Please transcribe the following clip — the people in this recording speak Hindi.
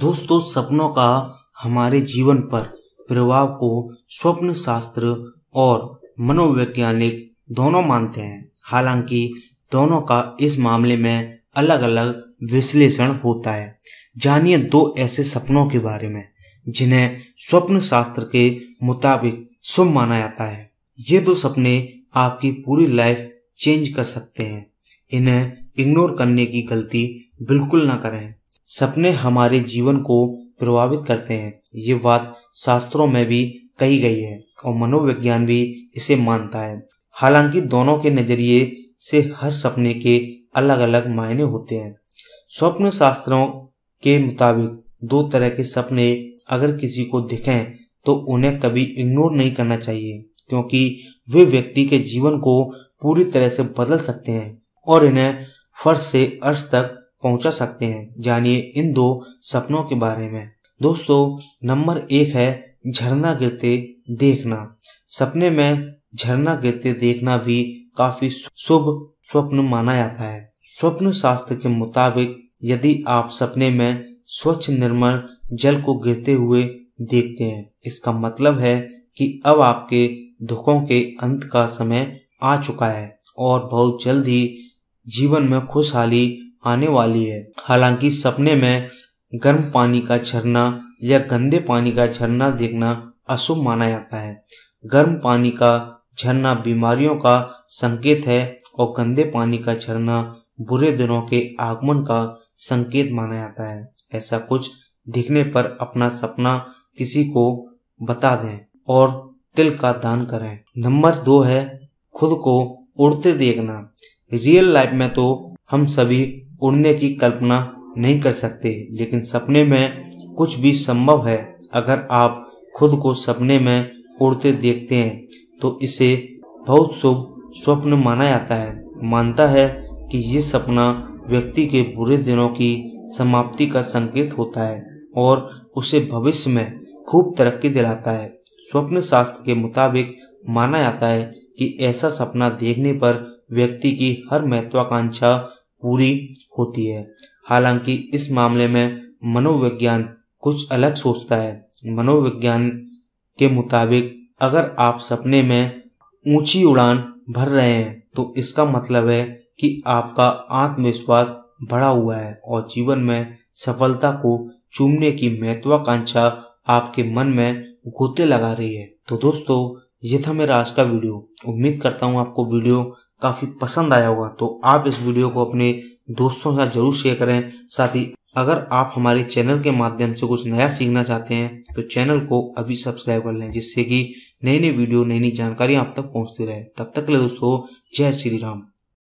दोस्तों सपनों का हमारे जीवन पर प्रभाव को स्वप्न शास्त्र और मनोवैज्ञानिक दोनों मानते हैं हालांकि दोनों का इस मामले में अलग अलग विश्लेषण होता है जानिए दो ऐसे सपनों के बारे में जिन्हें स्वप्न शास्त्र के मुताबिक शुभ माना जाता है ये दो सपने आपकी पूरी लाइफ चेंज कर सकते हैं इन्हें इग्नोर करने की गलती बिल्कुल ना करें सपने हमारे जीवन को प्रभावित करते हैं ये बात शास्त्रों में भी कही गई है और मनोविज्ञान भी इसे मानता है हालांकि दोनों के नजरिए से हर सपने के अलग अलग मायने होते हैं स्वप्न शास्त्रों के मुताबिक दो तरह के सपने अगर किसी को दिखें तो उन्हें कभी इग्नोर नहीं करना चाहिए क्योंकि वे व्यक्ति के जीवन को पूरी तरह से बदल सकते हैं और इन्हें फर्श से अर्श तक पहुंचा सकते हैं जानिए इन दो सपनों के बारे में दोस्तों नंबर एक है झरना गिरते देखना सपने में झरना गिरते देखना भी काफी शुभ स्वप्न माना जाता है स्वप्न शास्त्र के मुताबिक यदि आप सपने में स्वच्छ निर्मल जल को गिरते हुए देखते हैं इसका मतलब है कि अब आपके दुखों के अंत का समय आ चुका है और बहुत जल्द ही जीवन में खुशहाली आने वाली है हालांकि सपने में गर्म पानी का झरना या गंदे पानी का झरना देखना अशुभ माना जाता है गर्म पानी का झरना बीमारियों का संकेत है और गंदे पानी का झरना बुरे दिनों के आगमन का संकेत माना जाता है ऐसा कुछ दिखने पर अपना सपना किसी को बता दें और तिल का दान करें नंबर दो है खुद को उड़ते देखना रियल लाइफ में तो हम सभी उड़ने की कल्पना नहीं कर सकते लेकिन सपने में कुछ भी संभव है अगर आप खुद को सपने में उड़ते देखते हैं तो इसे बहुत शुभ स्वप्न माना जाता है मानता है कि ये सपना व्यक्ति के बुरे दिनों की समाप्ति का संकेत होता है और उसे भविष्य में खूब तरक्की दिलाता है स्वप्न शास्त्र के मुताबिक माना जाता है कि ऐसा सपना देखने पर व्यक्ति की हर महत्वाकांक्षा पूरी होती है हालांकि इस मामले में मनोविज्ञान कुछ अलग सोचता है मनोविज्ञान के मुताबिक अगर आप सपने में ऊंची उड़ान भर रहे हैं तो इसका मतलब है कि आपका आत्मविश्वास बढ़ा हुआ है और जीवन में सफलता को चूमने की महत्वाकांक्षा आपके मन में गोते लगा रही है तो दोस्तों ये था मेरा आज का वीडियो उम्मीद करता हूँ आपको वीडियो काफ़ी पसंद आया होगा तो आप इस वीडियो को अपने दोस्तों के साथ जरूर शेयर करें साथ ही अगर आप हमारे चैनल के माध्यम से कुछ नया सीखना चाहते हैं तो चैनल को अभी सब्सक्राइब कर लें जिससे कि नई नई वीडियो नई नई जानकारी आप तक पहुंचती रहे तब तक के लिए दोस्तों जय श्री राम